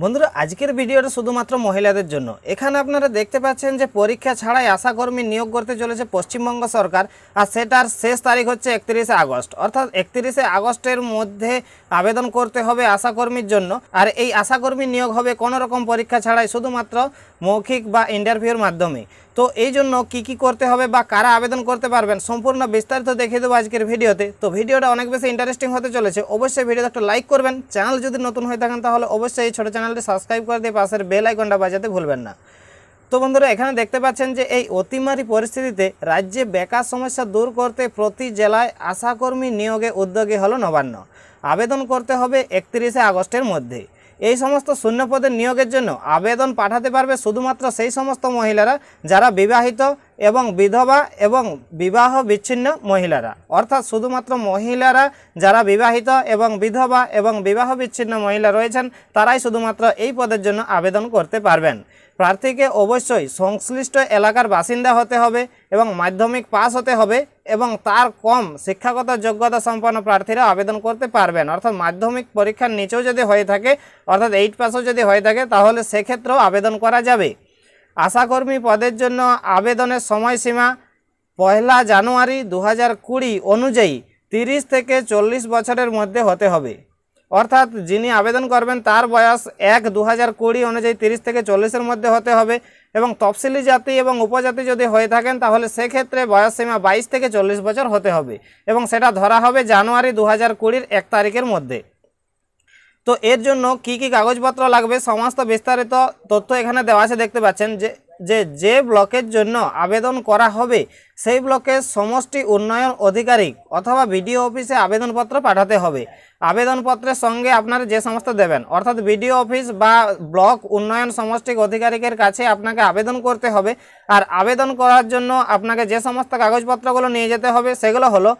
বন্ধুরা আজকের ভিডিওটা শুধুমাত্র মহিলাদের জন্য এখানে আপনারা দেখতে পাচ্ছেন যে পরীক্ষা ছাড়াই আশাকর্মী নিয়োগ করতে চলেছে পশ্চিমবঙ্গ সরকার আর সেটার শেষ তারিখ হচ্ছে একত্রিশে আগস্ট অর্থাৎ একত্রিশে আগস্টের মধ্যে আবেদন করতে হবে আশাকর্মীর জন্য আর এই আশাকর্মী নিয়োগ হবে কোনো রকম পরীক্ষা ছাড়াই শুধুমাত্র মৌখিক বা ইন্টারভিউর মাধ্যমে তো এই জন্য কী কী করতে হবে বা কারা আবেদন করতে পারবেন সম্পূর্ণ বিস্তারিত দেখে দেবো আজকের ভিডিওতে তো ভিডিওটা অনেক বেশি ইন্টারেস্টিং হতে চলেছে অবশ্যই ভিডিওতে একটা লাইক করবেন চ্যানেল যদি নতুন হয়ে থাকেন তাহলে অবশ্যই এই ছোটো চ্যানেলটি সাবস্ক্রাইব করে দিয়ে পাশের বেল আইকনটা বাজাতে ভুলবেন না তো বন্ধুরা এখানে দেখতে পাচ্ছেন যে এই অতিমারি পরিস্থিতিতে রাজ্যে বেকার সমস্যা দূর করতে প্রতি জেলায় আশাকর্মী নিয়োগে উদ্যোগী হলো নবান্ন আবেদন করতে হবে একত্রিশে আগস্টের মধ্যে এই সমস্ত শূন্যপদের নিয়োগের জন্য আবেদন পাঠাতে পারবে শুধুমাত্র সেই সমস্ত মহিলারা যারা বিবাহিত এবং বিধবা এবং বিবাহ বিচ্ছিন্ন মহিলারা অর্থাৎ শুধুমাত্র মহিলারা যারা বিবাহিত এবং বিধবা এবং বিবাহ বিচ্ছিন্ন মহিলা রয়েছেন তারাই শুধুমাত্র এই পদের জন্য আবেদন করতে পারবেন প্রার্থীকে অবশ্যই সংশ্লিষ্ট এলাকার বাসিন্দা হতে হবে এবং মাধ্যমিক পাস হতে হবে এবং তার কম শিক্ষাগত যোগ্যতা সম্পন্ন প্রার্থীরা আবেদন করতে পারবেন অর্থাৎ মাধ্যমিক পরীক্ষার নিচেও যদি হয়ে থাকে অর্থাৎ এইট পাসও যদি হয়ে থাকে তাহলে সেক্ষেত্রেও আবেদন করা যাবে আশাকর্মী পদের জন্য আবেদনের সময়সীমা পয়লা জানুয়ারি দু হাজার কুড়ি অনুযায়ী তিরিশ থেকে চল্লিশ বছরের মধ্যে হতে হবে অর্থাৎ যিনি আবেদন করবেন তার বয়স এক দু হাজার কুড়ি অনুযায়ী তিরিশ থেকে চল্লিশের মধ্যে হতে হবে এবং তফসিলি জাতি এবং উপজাতি যদি হয়ে থাকেন তাহলে সেক্ষেত্রে বয়সসীমা বাইশ থেকে চল্লিশ বছর হতে হবে এবং সেটা ধরা হবে জানুয়ারি দু হাজার কুড়ির এক তারিখের মধ্যে তো এর জন্য কি কি কাগজপত্র লাগবে সমস্ত বিস্তারিত তথ্য এখানে দেওয়া আছে দেখতে পাচ্ছেন যে যে যে ব্লকের জন্য আবেদন করা হবে সেই ব্লকের সমষ্টি উন্নয়ন অধিকারী অথবা বিডিও অফিসে আবেদনপত্র পাঠাতে হবে আবেদনপত্রের সঙ্গে আপনারা যে সমস্ত দেবেন অর্থাৎ বিডিও অফিস বা ব্লক উন্নয়ন সমষ্টিক অধিকারিকের কাছে আপনাকে আবেদন করতে হবে আর আবেদন করার জন্য আপনাকে যে সমস্ত কাগজপত্রগুলো নিয়ে যেতে হবে সেগুলো হলো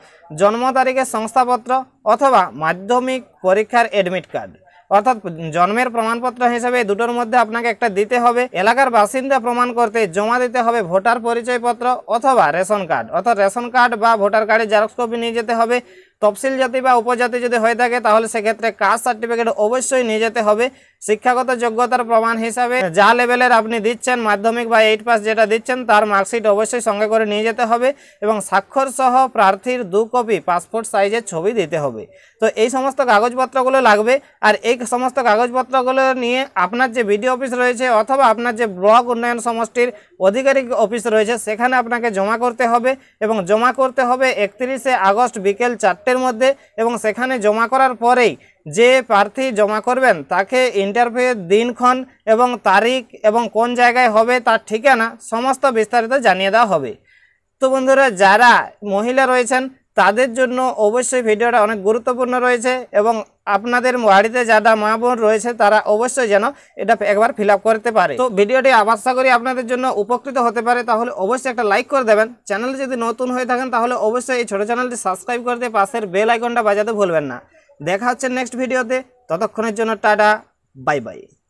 জন্ম তারিখের সংস্থাপত্র অথবা মাধ্যমিক পরীক্ষার অ্যাডমিট কার্ড অর্থাৎ জন্মের প্রমাণপত্র হিসেবে দুটোর মধ্যে আপনাকে একটা দিতে হবে এলাকার বাসিন্দা প্রমাণ করতে জমা দিতে হবে ভোটার পরিচয়পত্র অথবা রেশন কার্ড অর্থাৎ রেশন কার্ড বা ভোটার কার্ডের জেরক্স কপি নিয়ে যেতে হবে তফসিল জাতি বা উপজাতি যদি হয়ে থাকে তাহলে সেক্ষেত্রে কাস্ট সার্টিফিকেট অবশ্যই নিয়ে যেতে হবে শিক্ষাগত যোগ্যতার প্রমাণ হিসাবে যা লেভেলের আপনি দিচ্ছেন মাধ্যমিক বা এইট পাস যেটা দিচ্ছেন তার মার্কশিট অবশ্যই সঙ্গে করে নিয়ে যেতে হবে এবং স্বাক্ষর সহ প্রার্থীর দু কপি পাসপোর্ট সাইজের ছবি দিতে হবে তো এই সমস্ত কাগজপত্রগুলো লাগবে আর এই সমস্ত কাগজপত্রগুলো নিয়ে আপনার যে বিডিও অফিস রয়েছে অথবা আপনার যে ব্লক উন্নয়ন সমষ্টির আধিকারিক অফিস রয়েছে সেখানে আপনাকে জমা করতে হবে এবং জমা করতে হবে একত্রিশে আগস্ট বিকেল চারটে ওয়েবসাইটের মধ্যে এবং সেখানে জমা করার পরেই যে প্রার্থী জমা করবেন তাকে ইন্টারভিউয়ের দিনক্ষণ এবং তারিখ এবং কোন জায়গায় হবে তার ঠিকানা সমস্ত বিস্তারিত জানিয়ে দেওয়া হবে তো বন্ধুরা যারা মহিলা রয়েছেন তাদের জন্য অবশ্যই ভিডিওটা অনেক গুরুত্বপূর্ণ রয়েছে এবং আপনাদের বাড়িতে যারা মা বোন রয়েছে তারা অবশ্যই যেন এটা একবার ফিল করতে পারে তো ভিডিওটি আশা করি আপনাদের জন্য উপকৃত হতে পারে তাহলে অবশ্যই একটা লাইক করে দেবেন চ্যানেল যদি নতুন হয়ে থাকেন তাহলে অবশ্যই এই ছোটো চ্যানেলটি সাবস্ক্রাইব করে দিয়ে পাশের বেল আইকনটা বাজাতে ভুলবেন না দেখা হচ্ছে নেক্সট ভিডিওতে ততক্ষণের জন্য টাটা বাই বাই